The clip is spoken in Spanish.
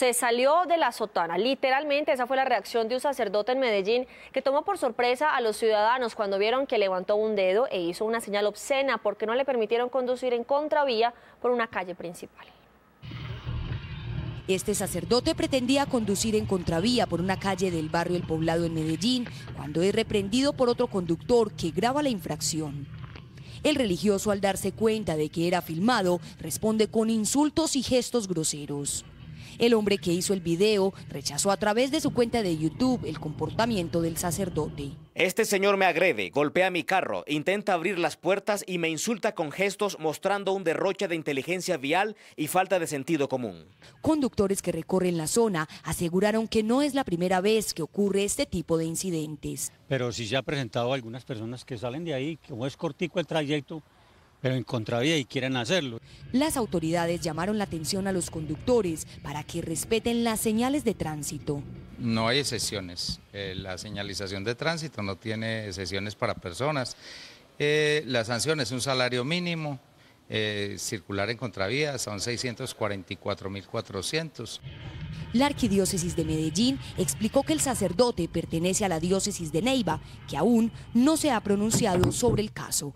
se salió de la sotana. Literalmente esa fue la reacción de un sacerdote en Medellín que tomó por sorpresa a los ciudadanos cuando vieron que levantó un dedo e hizo una señal obscena porque no le permitieron conducir en contravía por una calle principal. Este sacerdote pretendía conducir en contravía por una calle del barrio El Poblado en Medellín cuando es reprendido por otro conductor que graba la infracción. El religioso al darse cuenta de que era filmado responde con insultos y gestos groseros. El hombre que hizo el video rechazó a través de su cuenta de YouTube el comportamiento del sacerdote. Este señor me agrede, golpea mi carro, intenta abrir las puertas y me insulta con gestos mostrando un derroche de inteligencia vial y falta de sentido común. Conductores que recorren la zona aseguraron que no es la primera vez que ocurre este tipo de incidentes. Pero si se ha presentado algunas personas que salen de ahí, como es cortico el trayecto, pero en contravía y quieren hacerlo. Las autoridades llamaron la atención a los conductores para que respeten las señales de tránsito. No hay excepciones. Eh, la señalización de tránsito no tiene excepciones para personas. Eh, la sanción es un salario mínimo, eh, circular en contravía son 644.400. La arquidiócesis de Medellín explicó que el sacerdote pertenece a la diócesis de Neiva, que aún no se ha pronunciado sobre el caso.